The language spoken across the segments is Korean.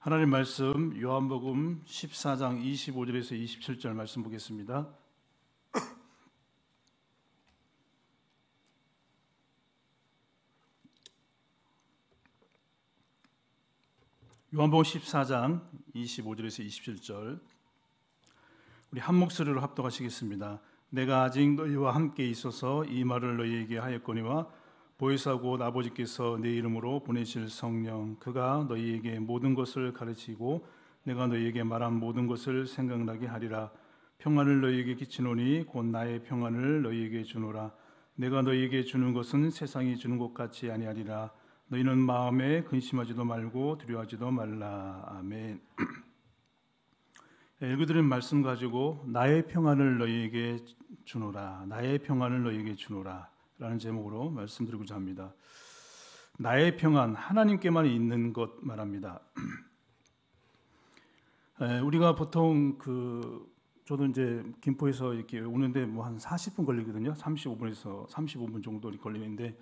하나님 말씀 요한복음 14장 25절에서 27절 말씀 보겠습니다. 요한복음 14장 25절에서 27절 우리 한 목소리로 합독하시겠습니다. 내가 아직 너희와 함께 있어서 이 말을 너희에게 하였거니와 보이사고 아버지께서 내 이름으로 보내실 성령 그가 너희에게 모든 것을 가르치고 내가 너희에게 말한 모든 것을 생각나게 하리라 평안을 너희에게 끼치노니 곧 나의 평안을 너희에게 주노라 내가 너희에게 주는 것은 세상이 주는 것 같이 아니하리라 너희는 마음에 근심하지도 말고 두려워하지도 말라 아멘 읽어드린 말씀 가지고 나의 평안을 너희에게 주노라 나의 평안을 너희에게 주노라 라는 제목으로 말씀드리고자 합니다. 나의 평안 하나님께만 있는 것 말합니다. 우리가 보통 그 저도 이제 김포에서 이렇게 오는데 뭐 한 40분 걸리거든요. 35분에서 35분 정도 걸리는데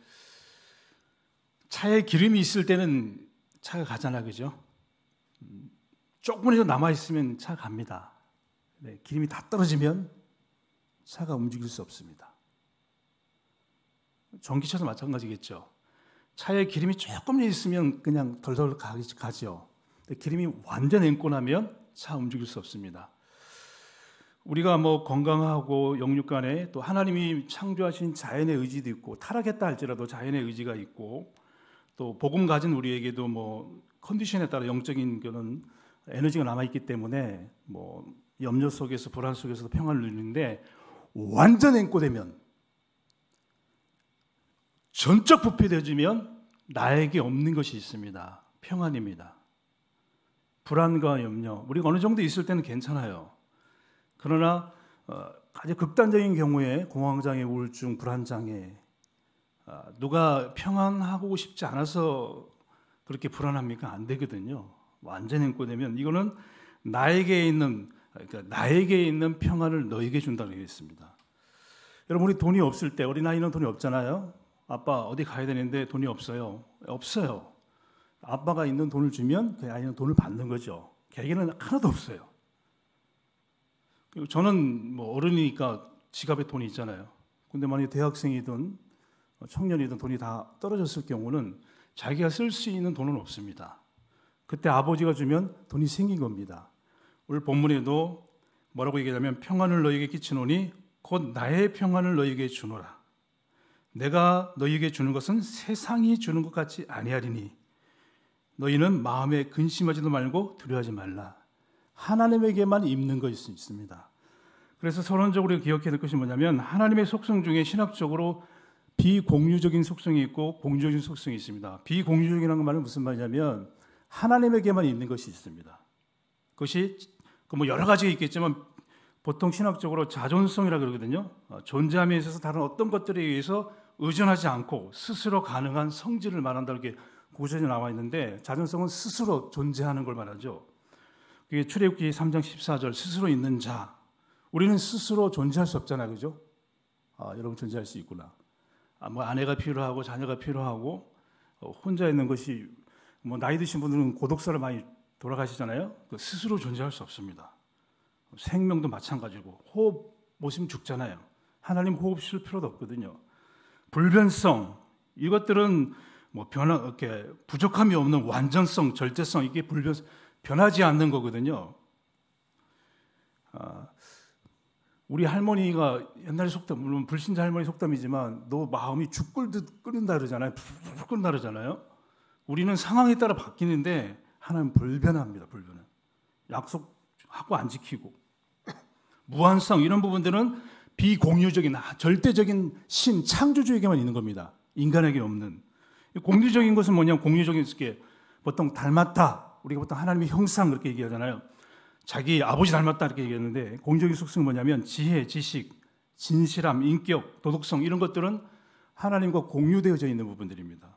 차에 기름이 있을 때는 차가 가잖아, 그죠? 조금이라도 남아 있으면 차 갑니다. 네, 기름이 다 떨어지면 차가 움직일 수 없습니다. 전기차도 마찬가지겠죠. 차에 기름이 조금 있으면 그냥 덜덜 가죠. 기름이 완전 앵고 나면 차 움직일 수 없습니다. 우리가 뭐 건강하고 영육 간에 또 하나님이 창조하신 자연의 의지도 있고 타락했다 할지라도 자연의 의지가 있고 또 복음 가진 우리에게도 뭐 컨디션에 따라 영적인 그런 에너지가 남아 있기 때문에 뭐 염려 속에서 불안 속에서도 평안을 누리는데 완전 앵꼬되면 전적 부패되어지면 나에게 없는 것이 있습니다. 평안입니다. 불안과 염려. 우리가 어느 정도 있을 때는 괜찮아요. 그러나 어, 아주 극단적인 경우에 공황장애, 우울증, 불안장애. 아, 누가 평안하고 싶지 않아서 그렇게 불안합니까? 안 되거든요. 완전히 인고되면 이거는 나에게 있는 그러니까 나에게 있는 평안을 너에게 준다고 했습니다. 여러분 우리 돈이 없을 때 어린아이는 돈이 없잖아요. 아빠 어디 가야 되는데 돈이 없어요. 없어요. 아빠가 있는 돈을 주면 그 아이는 돈을 받는 거죠. 개개는 하나도 없어요. 저는 뭐 어른이니까 지갑에 돈이 있잖아요. 근데 만약에 대학생이든 청년이든 돈이 다 떨어졌을 경우는 자기가 쓸 수 있는 돈은 없습니다. 그때 아버지가 주면 돈이 생긴 겁니다. 오늘 본문에도 뭐라고 얘기하냐면 평안을 너에게 끼치노니 곧 나의 평안을 너에게 주노라. 내가 너희에게 주는 것은 세상이 주는 것 같지 아니하리니 너희는 마음에 근심하지도 말고 두려워하지 말라. 하나님에게만 입는 것이 있습니다. 그래서 서론적으로 기억해야 될 것이 뭐냐면 하나님의 속성 중에 신학적으로 비공유적인 속성이 있고 공유적인 속성이 있습니다. 비공유적이라는 말은 무슨 말이냐면 하나님에게만 있는 것이 있습니다. 그것이 그 뭐 여러 가지가 있겠지만 보통 신학적으로 자존성이라 고 그러거든요. 어, 존재함에 있어서 다른 어떤 것들에 의해서 의존하지 않고 스스로 가능한 성질을 말한다 이렇게 고전에 나와 있는데 자존성은 스스로 존재하는 걸 말하죠. 그게 출애굽기 3장 14절 스스로 있는 자. 우리는 스스로 존재할 수 없잖아요. 그죠? 아, 여러분 존재할 수 있구나. 아, 뭐 아내가 필요하고 자녀가 필요하고 어, 혼자 있는 것이 뭐 나이 드신 분들은 고독사를 많이 돌아가시잖아요. 그 스스로 존재할 수 없습니다. 생명도 마찬가지고 호흡 모시면 죽잖아요. 하나님 호흡 쉴 필요도 없거든요. 불변성 이것들은 뭐 변화 이렇게 부족함이 없는 완전성, 절대성 이게 불변 변하지 않는 거거든요. 아, 우리 할머니가 옛날 속담 물론 불신자 할머니 속담이지만 너 마음이 죽 끓듯 끓는다 그러잖아요. 푹푹 끓는다 그러잖아요. 우리는 상황에 따라 바뀌는데 하나님 불변합니다. 불변은 약속하고 안 지키고 무한성 이런 부분들은 비공유적인 아, 절대적인 신 창조주에게만 있는 겁니다. 인간에게 없는 공유적인 것은 뭐냐면 공유적인 게 보통 닮았다. 우리가 보통 하나님의 형상 그렇게 얘기하잖아요. 자기 아버지 닮았다 이렇게 얘기했는데 공적인 속성은 뭐냐면 지혜, 지식, 진실함, 인격, 도덕성 이런 것들은 하나님과 공유되어져 있는 부분들입니다.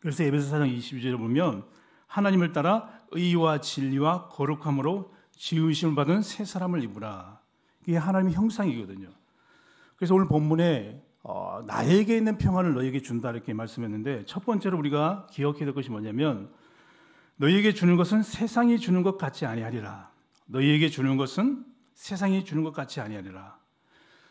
그래서 에베소 사장 22절에 보면 하나님을 따라 의와 진리와 거룩함으로 지으심을 받은 새 사람을 입으라. 이게 하나님의 형상이거든요. 그래서 오늘 본문에 어, 나에게 있는 평안을 너에게 준다 이렇게 말씀했는데 첫 번째로 우리가 기억해야 될 것이 뭐냐면 너희에게 주는 것은 세상이 주는 것 같지 아니하리라. 너희에게 주는 것은 세상이 주는 것 같지 아니하리라.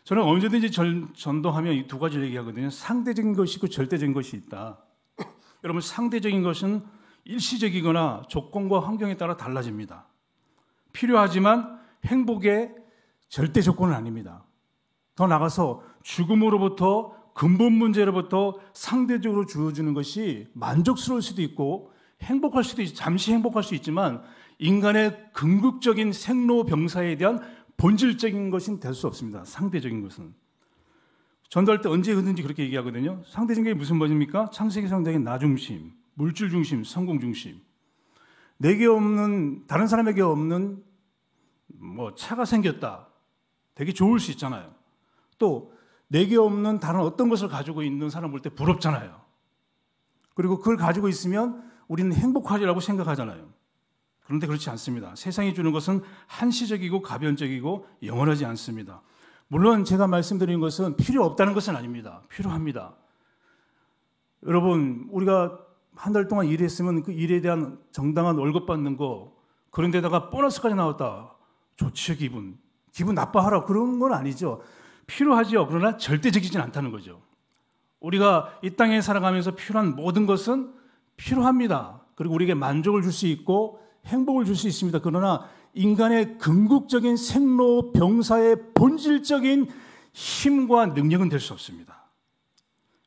저는 언제든지 전, 전도하면 이두 가지를 얘기하거든요. 상대적인 것이 있고 절대적인 것이 있다. 여러분 상대적인 것은 일시적이거나 조건과 환경에 따라 달라집니다. 필요하지만 행복의 절대 조건은 아닙니다. 더 나가서 죽음으로부터 근본 문제로부터 상대적으로 주어지는 것이 만족스러울 수도 있고 행복할 수도 있, 잠시 행복할 수 있지만 인간의 궁극적인 생로병사에 대한 본질적인 것은 될 수 없습니다. 상대적인 것은. 전도할 때 언제 흐든지 그렇게 얘기하거든요. 상대적인 게 무슨 말입니까? 창세기 성경의 나 중심, 물질 중심, 성공 중심. 내게 없는 다른 사람에게 없는 뭐 차가 생겼다. 되게 좋을 수 있잖아요. 또 내게 없는 다른 어떤 것을 가지고 있는 사람 볼 때 부럽잖아요. 그리고 그걸 가지고 있으면 우리는 행복하리라고 생각하잖아요. 그런데 그렇지 않습니다. 세상이 주는 것은 한시적이고 가변적이고 영원하지 않습니다. 물론 제가 말씀드린 것은 필요 없다는 것은 아닙니다. 필요합니다. 여러분, 우리가 한 달 동안 일했으면 그 일에 대한 정당한 월급 받는 거, 그런 데다가 보너스까지 나왔다. 좋지, 기분. 기분 나빠하라 그런 건 아니죠. 필요하지요. 그러나 절대적이진 않다는 거죠. 우리가 이 땅에 살아가면서 필요한 모든 것은 필요합니다. 그리고 우리에게 만족을 줄 수 있고 행복을 줄 수 있습니다. 그러나 인간의 근국적인 생로 병사의 본질적인 힘과 능력은 될 수 없습니다.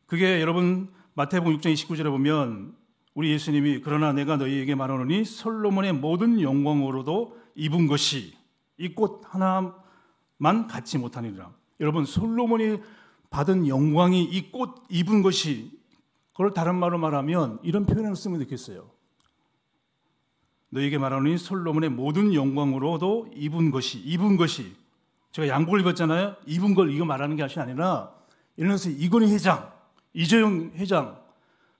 그게 여러분 마태복음 6장 29절에 보면 우리 예수님이 그러나 내가 너희에게 말하노니 솔로몬의 모든 영광으로도 입은 것이 이꽃 하나만 갖지 못하니라. 여러분 솔로몬이 받은 영광이 이 꽃 입은 것이 그걸 다른 말로 말하면 이런 표현을 쓰면 좋겠어요. 너에게 말하노니 솔로몬의 모든 영광으로도 입은 것이 입은 것이 제가 양복을 입었잖아요. 입은 걸 이거 말하는 것이 아니라 이러면서 이건희 회장, 이재용 회장,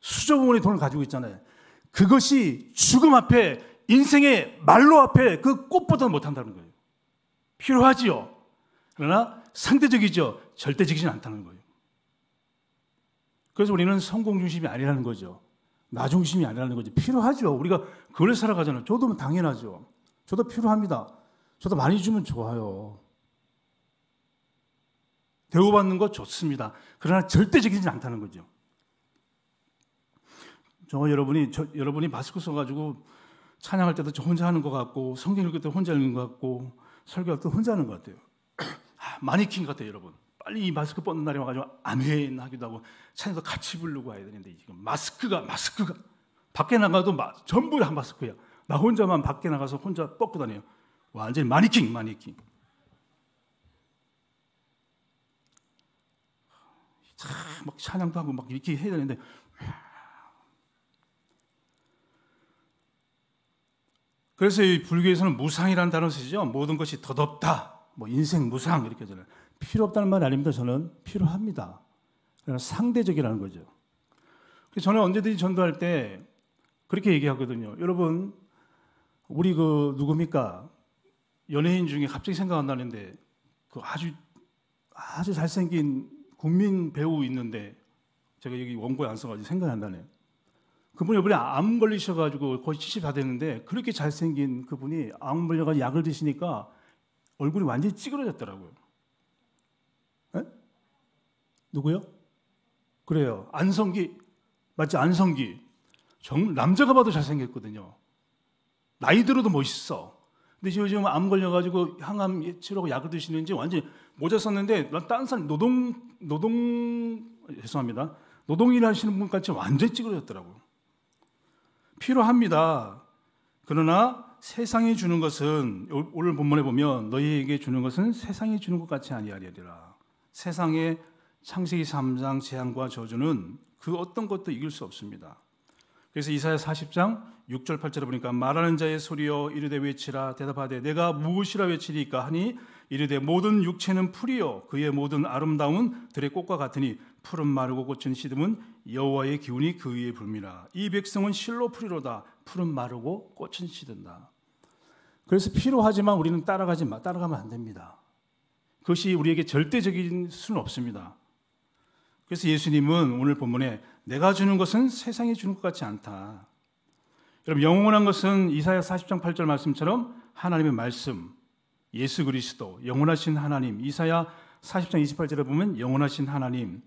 수조부문의 돈을 가지고 있잖아요. 그것이 죽음 앞에 인생의 말로 앞에 그 꽃보다 못한다는 거예요. 필요하지요. 그러나 상대적이죠. 절대적이진 않다는 거예요. 그래서 우리는 성공 중심이 아니라는 거죠. 나 중심이 아니라는 거죠. 필요하죠. 우리가 그걸 살아가잖아요. 저도 뭐 당연하죠. 저도 필요합니다. 저도 많이 주면 좋아요. 대우받는 거 좋습니다. 그러나 절대적이지 않다는 거죠. 정 여러분이 저, 여러분이 마스크 써가지고 찬양할 때도 저 혼자 하는 것 같고 성경 읽을 때 혼자 읽는 것 같고 설교할 때 혼자 하는 것 같아요. 마네킹 아, 같아요, 여러분. 빨리 이 마스크 벗는 날이 와가지고 아멘 하기도 하고 차에서 같이 부르고 와야 되는데 지금 마스크가 마스크가 밖에 나가도 마, 전부 다 마스크야. 나 혼자만 밖에 나가서 혼자 뻗고 다녀요. 완전 마네킹, 마네킹. 참막 찬양도 하고 막 이렇게 해야 되는데 그래서 이 불교에서는 무상이라는 단어 쓰죠 모든 것이 덧없다. 뭐 인생 무상 이렇게 하잖아 필요 없다는 말 아닙니다. 저는 필요합니다. 그러니까 상대적이라는 거죠. 그래서 저는 언제든지 전도할 때 그렇게 얘기하거든요. 여러분, 우리 그 누굽니까? 연예인 중에 갑자기 생각안다는데그 아주 아주 잘생긴 국민 배우 있는데 제가 여기 원고에 안 써가지고 생각이 다네요 그분이 이번에 암 걸리셔가지고 거의 70 다 됐는데 그렇게 잘생긴 그분이 암 걸려가지고 약을 드시니까 얼굴이 완전히 찌그러졌더라고요. 에? 예? 누구요? 그래요. 안성기 맞지? 안성기 정, 남자가 봐도 잘생겼거든요. 나이 들어도 멋있어. 근데 요즘 암 걸려가지고 항암 치료하고 약을 드시는지 완전히 모자 썼는데 난 딴 사람 노동 노동 죄송합니다 노동일 하시는 분까지 완전히 찌그러졌더라고요. 필요합니다. 그러나 세상이 주는 것은 오늘 본문에 보면 너희에게 주는 것은 세상이 주는 것 같이 아니하리라. 세상의 창세기 3장 재앙과 저주는 그 어떤 것도 이길 수 없습니다. 그래서 이사야 40장 6절 8절에 보니까 말하는 자의 소리여 이르되 외치라 대답하되 내가 무엇이라 외치리까 하니 이르되 모든 육체는 풀이요 그의 모든 아름다운 들의 꽃과 같으니 풀은 마르고 꽃은 시듬은 여호와의 기운이 그 위에 불미라. 이 백성은 실로 풀이로다. 풀은 마르고 꽃은 시든다. 그래서 필요하지만 우리는 따라가지 마, 따라가면 안 됩니다. 그것이 우리에게 절대적인 수는 없습니다. 그래서 예수님은 오늘 본문에 내가 주는 것은 세상이 주는 것 같지 않다. 여러분 영원한 것은 이사야 40장 8절 말씀처럼 하나님의 말씀, 예수 그리스도, 영원하신 하나님. 이사야 40장 28절에 보면 영원하신 하나님,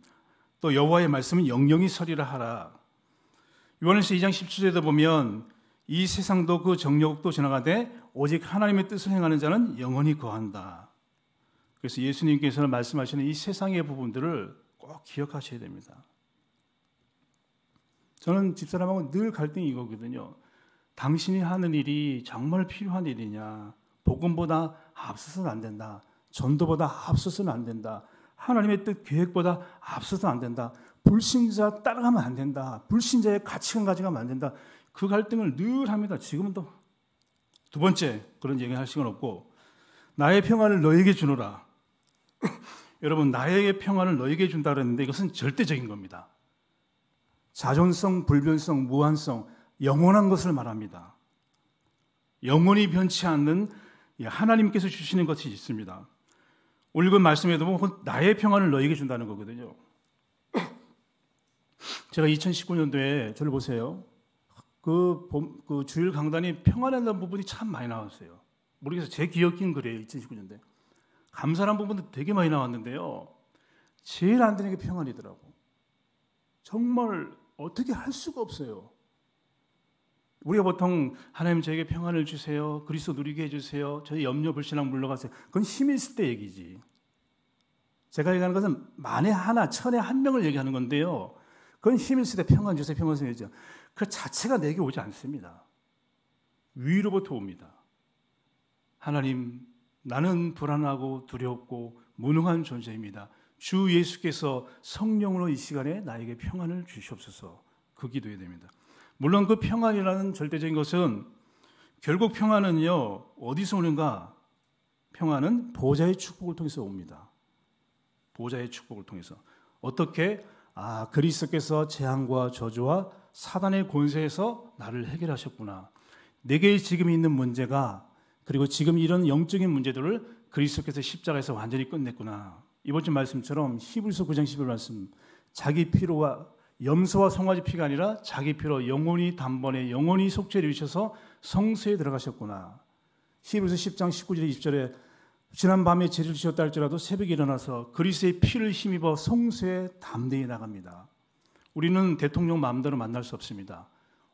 또 여호와의 말씀은 영영이 서리라 하라. 요한일서 2장 1 7절에 보면 이 세상도 그 정욕도 지나가되 오직 하나님의 뜻을 행하는 자는 영원히 거한다. 그래서 예수님께서 말씀하시는 이 세상의 부분들을 꼭 기억하셔야 됩니다. 저는 집사람하고 늘 갈등이 이거거든요. 당신이 하는 일이 정말 필요한 일이냐? 복음보다 앞서서는 안 된다. 전도보다 앞서서는 안 된다. 하나님의 뜻 계획보다 앞서서 안 된다. 불신자 따라가면 안 된다. 불신자의 가치관 가져가면 안 된다. 그 갈등을 늘 합니다. 지금은 또 두 번째 그런 얘기할 시간 없고 나의 평안을 너에게 주노라. 여러분 나에게 평안을 너에게 준다 그랬는데 이것은 절대적인 겁니다. 자존성, 불변성, 무한성, 영원한 것을 말합니다. 영원히 변치 않는 하나님께서 주시는 것이 있습니다. 오늘 읽은 말씀에도 보면 나의 평안을 너에게 준다는 거거든요. 제가 2019년도에 저를 보세요. 그, 봄, 그 주일 강단이 평안한 부분이 참 많이 나왔어요. 모르겠어요. 제 기억인 그래요. 2019년도에. 감사한 부분도 되게 많이 나왔는데요. 제일 안 되는 게 평안이더라고. 정말 어떻게 할 수가 없어요. 우리가 보통 하나님 저에게 평안을 주세요. 그리스도 누리게 해주세요. 저희 염려 불신앙 물러가세요. 그건 힘이 있을 때 얘기지. 제가 얘기하는 것은 만에 하나, 천에 한 명을 얘기하는 건데요. 그건 힘이 있을 때 평안 주세요. 평안 주세요. 그 자체가 내게 오지 않습니다. 위로부터 옵니다. 하나님, 나는 불안하고 두렵고 무능한 존재입니다. 주 예수께서 성령으로 이 시간에 나에게 평안을 주시옵소서. 그 기도해야 됩니다. 물론 그 평안이라는 절대적인 것은 결국 평안은요, 어디서 오는가? 평안은 보좌의 축복을 통해서 옵니다. 보호의 축복을 통해서. 어떻게? 아, 그리스께서 재앙과 저주와 사단의 권세에서 나를 해결하셨구나. 내게 지금 있는 문제가 그리고 지금 이런 영적인 문제들을 그리스도께서 십자가에서 완전히 끝냈구나. 이번 주 말씀처럼 히브리서 9장 11 말씀 자기 피로와 염소와 송아지 피가 아니라 자기 피로 영혼이 단번에 영혼이 속죄를 이셔서 성소에 들어가셨구나. 히브리서 10장 19절에 20절에 지난 밤에 죄를 지셨다 할지라도 새벽에 일어나서 그리스의 피를 힘입어 성소에 담대히 나갑니다. 우리는 대통령 마음대로 만날 수 없습니다.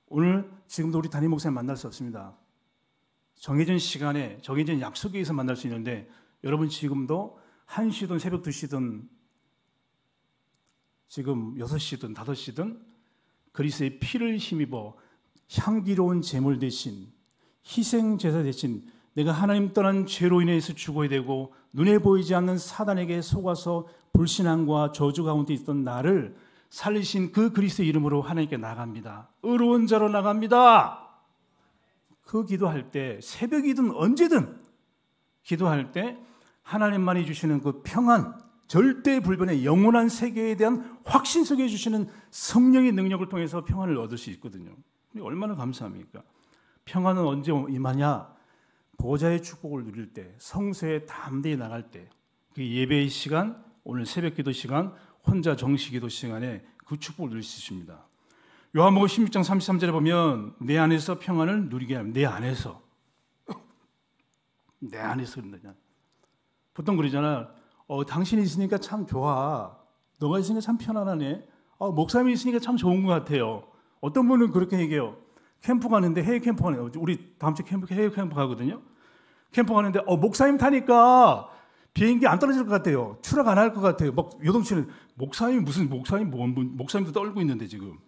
오늘 지금도 우리 담임 목사님 만날 수 없습니다. 정해진 시간에 정해진 약속에 의해서 만날 수 있는데 여러분 지금도 1시든 새벽 2시든 지금 6시든 5시든 그리스의 피를 힘입어 향기로운 제물 대신 희생 제사 대신 내가 하나님 떠난 죄로 인해서 죽어야 되고 눈에 보이지 않는 사단에게 속아서 불신앙과 저주 가운데 있던 나를 살리신 그 그리스의 이름으로 하나님께 나갑니다. 의로운 자로 나갑니다. 그 기도할 때 새벽이든 언제든 기도할 때 하나님만이 주시는 그 평안 절대 불변의 영원한 세계에 대한 확신 속에 주시는 성령의 능력을 통해서 평안을 얻을 수 있거든요. 얼마나 감사합니까? 평안은 언제 임하냐? 보좌의 축복을 누릴 때, 성소에 담대히 나갈 때, 그 예배의 시간, 오늘 새벽기도 시간, 혼자 정식기도 시간에 그 축복을 누릴 수 있습니다. 요한복음 16장 33절에 보면 내 안에서 평안을 누리게 하면 내 안에서 내 안에서 그런다냐. 보통 그러잖아. 어, 당신이 있으니까 참 좋아. 너가 있으니까 참 편안하네. 어, 목사님이 있으니까 참 좋은 것 같아요. 어떤 분은 그렇게 얘기해요. 캠프 가는데 해외 캠프 가네요 어, 우리 다음 주 캠프 해외 캠프 가거든요. 캠프 가는데 어, 목사님 타니까 비행기 안 떨어질 것 같아요. 추락 안 할 것 같아요. 막 요동치는 목사님 무슨 목사님 뭔 분? 목사님도 떨고 있는데 지금.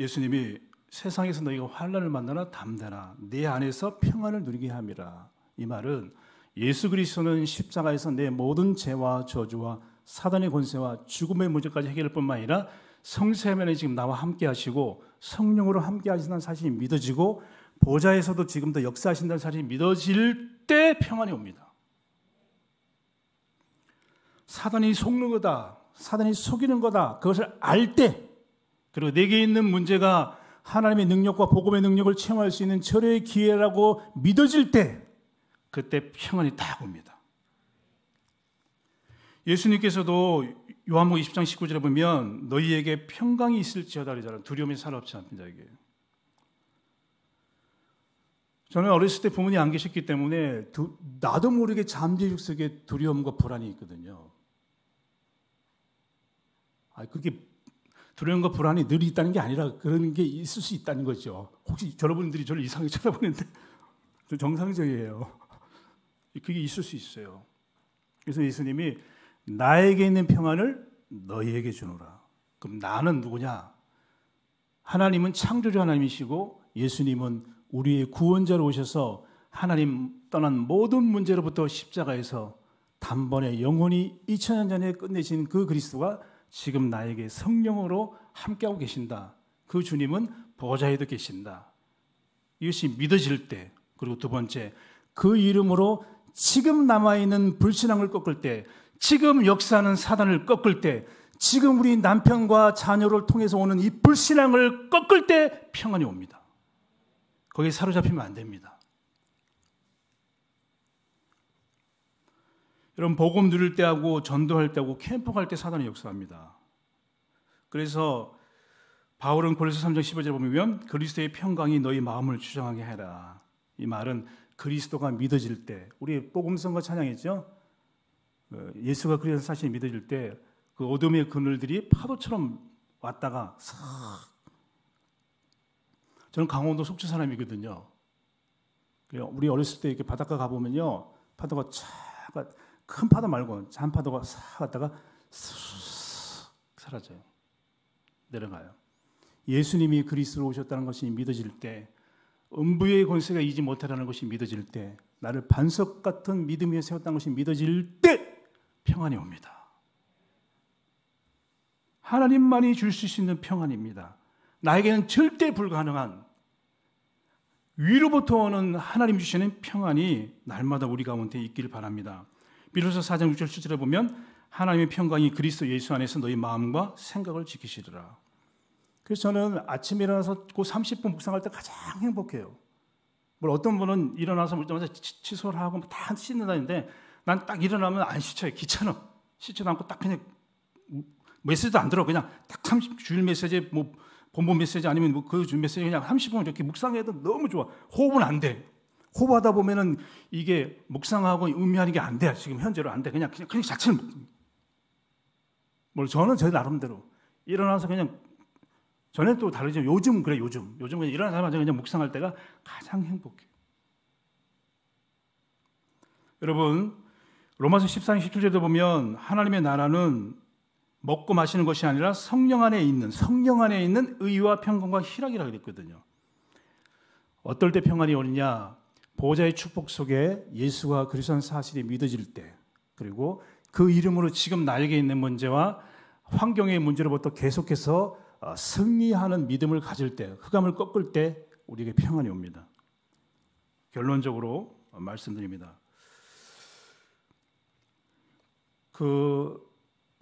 예수님이 세상에서 너희가 환란을 만나나 담대나 내 안에서 평안을 누리게 함이라. 이 말은 예수 그리스도는 십자가에서 내 모든 죄와 저주와 사단의 권세와 죽음의 문제까지 해결할 뿐만 아니라 성세면에 지금 나와 함께 하시고 성령으로 함께 하신다는 사실이 믿어지고 보좌에서도 지금도 역사하신다는 사실이 믿어질 때 평안이 옵니다. 사단이 속는 거다. 사단이 속이는 거다. 그것을 알 때, 그리고 내게 있는 문제가 하나님의 능력과 복음의 능력을 체험할 수 있는 절의 기회라고 믿어질 때, 그때 평안이 딱 옵니다. 예수님께서도 요한복음 20장 19절에 보면 너희에게 평강이 있을지어다 그러잖아요. 두려움이 사납지 않습니다. 이게. 저는 어렸을 때부모님안 계셨기 때문에 두, 나도 모르게 잠재의 속에 두려움과 불안이 있거든요. 아, 그게 두려움과 불안이 늘 있다는 게 아니라 그런 게 있을 수 있다는 거죠. 혹시 여러분들이 저를 이상하게 쳐다보는데 정상적이에요. 그게 있을 수 있어요. 그래서 예수님이 나에게 있는 평안을 너희에게 주노라. 그럼 나는 누구냐? 하나님은 창조주 하나님이시고 예수님은 우리의 구원자로 오셔서 하나님 떠난 모든 문제로부터 십자가에서 단번에 영원히 2000년 전에 끝내신 그 그리스도가 지금 나에게 성령으로 함께하고 계신다. 그 주님은 보좌에도 계신다. 이것이 믿어질 때 그리고 두 번째 그 이름으로 지금 남아있는 불신앙을 꺾을 때, 지금 역사하는 사단을 꺾을 때, 지금 우리 남편과 자녀를 통해서 오는 이 불신앙을 꺾을 때 평안이 옵니다. 거기에 사로잡히면 안 됩니다. 여러분, 복음 누릴 때하고 전도할 때하고 캠프 갈 때 사단의 역사합니다. 그래서 바울은 고린도 3장 15절 보면 그리스도의 평강이 너희 마음을 주장하게 해라. 이 말은 그리스도가 믿어질 때 우리 복음성과 찬양했죠. 어, 예수가 그리스도 사실이 믿어질 때 그 어둠의 그늘들이 파도처럼 왔다가 싹 저는 강원도 속초 사람이거든요. 우리 어렸을 때 이렇게 바닷가 가보면요. 파도가 차큰 파도 말고 잔 파도가 싹 왔다가 싹 사라져요. 내려가요. 예수님이 그리스로 오셨다는 것이 믿어질 때 음부의 권세가 이지 못하라는 것이 믿어질 때, 나를 반석 같은 믿음 위에 세웠다는 것이 믿어질 때 평안이 옵니다. 하나님만이 줄 수 있는 평안입니다. 나에게는 절대 불가능한 위로부터 오는 하나님 주시는 평안이 날마다 우리 가운데 있기를 바랍니다. 비로소 4장 6절 7절에 보면 하나님의 평강이 그리스도 예수 안에서 너희 마음과 생각을 지키시리라. 그래서 저는 아침에 일어나서 그 30분 묵상할 때 가장 행복해요. 뭘 어떤 분은 일어나서 물 때마다 칫솔 하고 뭐 다 씻는다는데 난 딱 일어나면 안 씻어요. 귀찮아. 씻지도 않고 딱 그냥 메시지도 안 들어. 그냥 딱 30줄 메시지 뭐 본본 메시지 아니면 뭐 그줄 메시지 그냥 30분 이렇게 묵상해도 너무 좋아. 호흡은 안 돼. 호흡하다 보면은 이게 묵상하고 의미하는 게 안 돼. 지금 현재로 안 돼. 그냥 그냥, 그냥 자체를 뭘 저는 제 나름대로 일어나서 그냥 전에또 다르지만 요즘 그래 요즘 요즘 그냥 일어나 사람한테 그냥 묵상할 때가 가장 행복해. 여러분 로마서 14장 1 7절에 보면 하나님의 나라는 먹고 마시는 것이 아니라 성령 안에 있는 성령 안에 있는 의와 평강과 희락이라고 그랬거든요. 어떨 때 평안이 오느냐? 보호자의 축복 속에 예수와 그리스도는 사실이 믿어질 때 그리고 그 이름으로 지금 나에게 있는 문제와 환경의 문제로부터 계속해서 어, 승리하는 믿음을 가질 때, 흑암을 꺾을 때 우리에게 평안이 옵니다. 결론적으로 말씀드립니다. 그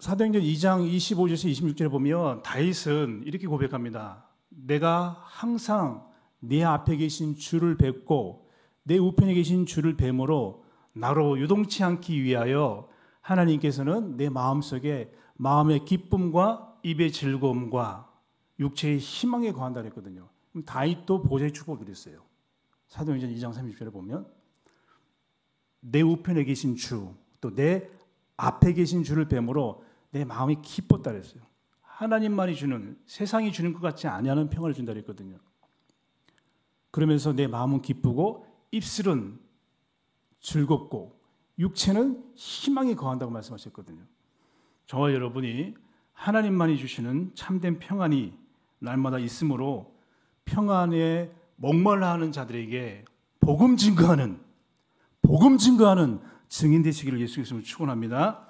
사도행전 2장 25절에서 26절에 보면 다윗은 이렇게 고백합니다. 내가 항상 내 앞에 계신 주를 뵙고 내 우편에 계신 주를 뱀으로 나로 유동치 않기 위하여 하나님께서는 내 마음속에 마음의 기쁨과 입의 즐거움과 육체의 희망에 거한다 그랬거든요. 그럼 다윗도 보좌의 축복을 그어요 사도행전 2장 30절에 보면 내 우편에 계신 주, 또 내 앞에 계신 주를 뱀으로 내 마음이 기뻤다 그랬어요. 하나님만이 주는 세상이 주는 것 같지 아니하는 평화를 준다 그랬거든요. 그러면서 내 마음은 기쁘고 입술은 즐겁고 육체는 희망이 거한다고 말씀하셨거든요. 저와 여러분이 하나님만이 주시는 참된 평안이 날마다 있으므로 평안에 목말라 하는 자들에게 복음 증거하는 복음 증거하는 증인 되시기를 예수께서 축원합니다.